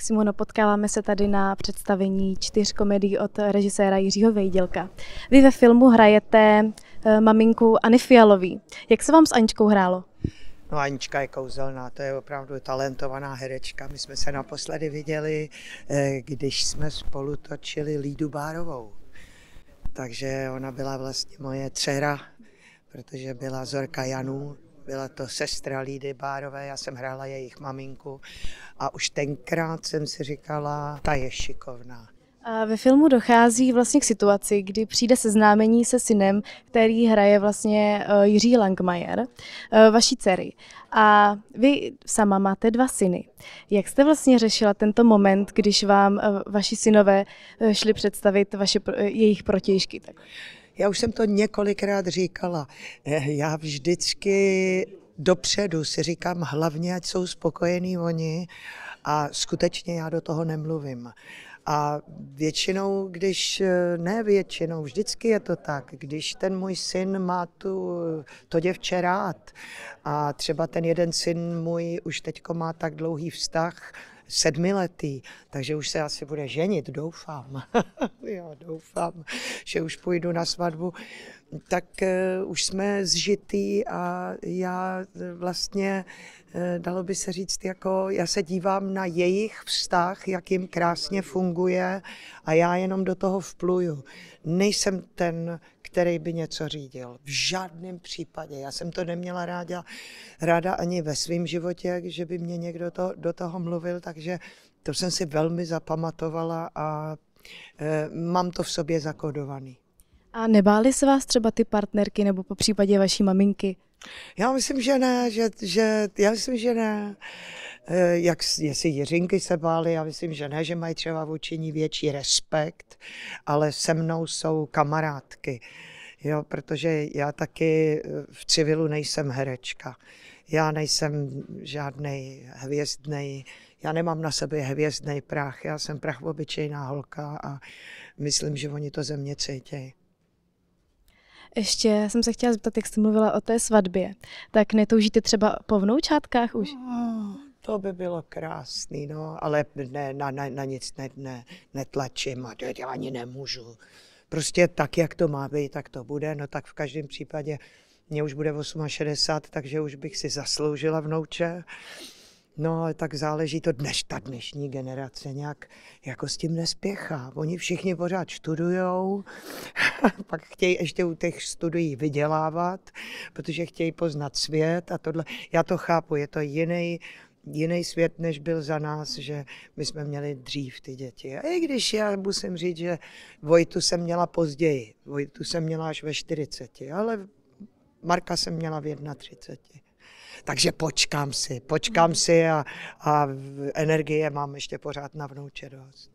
Simono, potkáváme se tady na představení čtyř komedií od režiséra Jiřího Vejdělka. Vy ve filmu hrajete eh, maminku Ani Fialový. Jak se vám s Aničkou hrálo? No Anička je kouzelná, to je opravdu talentovaná herečka. My jsme se naposledy viděli, eh, když jsme spolu točili Lídu Bárovou. Takže ona byla vlastně moje dcera, protože byla Zorka Janů byla to sestra Lídy Bárové, já jsem hrála jejich maminku a už tenkrát jsem si říkala, ta je šikovná. A ve filmu dochází vlastně k situaci, kdy přijde seznámení se synem, který hraje vlastně uh, Jiří Langmajer, uh, vaší dcery. A vy sama máte dva syny. Jak jste vlastně řešila tento moment, když vám uh, vaši synové uh, šli představit vaše, uh, jejich protějšky? Tak? Já už jsem to několikrát říkala. Já vždycky dopředu si říkám hlavně, ať jsou spokojení oni a skutečně já do toho nemluvím. A většinou, když, eh, ne většinou, vždycky je to tak, když ten můj syn má tu, eh, to děvče rád a třeba ten jeden syn můj už teďko má tak dlouhý vztah, sedmiletý, takže už se asi bude ženit, doufám. jo, doufám, že už půjdu na svatbu. Tak uh, už jsme zžitý a já eh, vlastně, uh, dalo by se říct, jako já se dívám na jejich vztah, jak jim krásně funguje a já jenom do toho vpluju. Nejsem ten který by něco řídil. V žádném případě. Já jsem to neměla ráda, ráda ani ve svém životě, že by mě někdo to, do toho mluvil, takže to jsem si velmi zapamatovala a e, mám to v sobě zakodovaný. A nebáli se vás třeba ty partnerky nebo po případě vaší maminky? Já myslím, že ne, že, že já myslím, že ne. Eh, jak, jestli Jiřinky se bály, já myslím, že ne, že mají třeba vůči ní větší respekt, ale se mnou jsou kamarádky. Jo, protože já taky eh, v civilu nejsem herečka. Já nejsem žádný hvězdný, já nemám na sebe hvězdný prach, já jsem prach obyčejná holka a myslím, že oni to ze mě cítějí. Ještě jsem se chtěla zeptat, jak jste mluvila o té svatbě. Tak netoužíte třeba po vnoučátkách už? No, to by bylo krásný, no, ale ne, na, na, na nic ne, ne, netlačím a to já ani nemůžu. Prostě tak, jak to má být, tak to bude. No tak v každém případě mě už bude 68, takže už bych si zasloužila vnouče. No ale tak záleží to dnes, ta dnešní generace nějak jako s tím nespěchá. Oni všichni pořád studujou, pak chtějí ještě u těch studií vydělávat, protože chtějí poznat svět a tohle. Já to chápu, je to jiný, jiný svět, než byl za nás, že my jsme měli dřív ty děti. A i když já musím říct, že Vojtu jsem měla později, Vojtu jsem měla až ve 40, ale Marka jsem měla v 31. Takže počkám si, počkám si a, a energie mám ještě pořád na vnouče dost.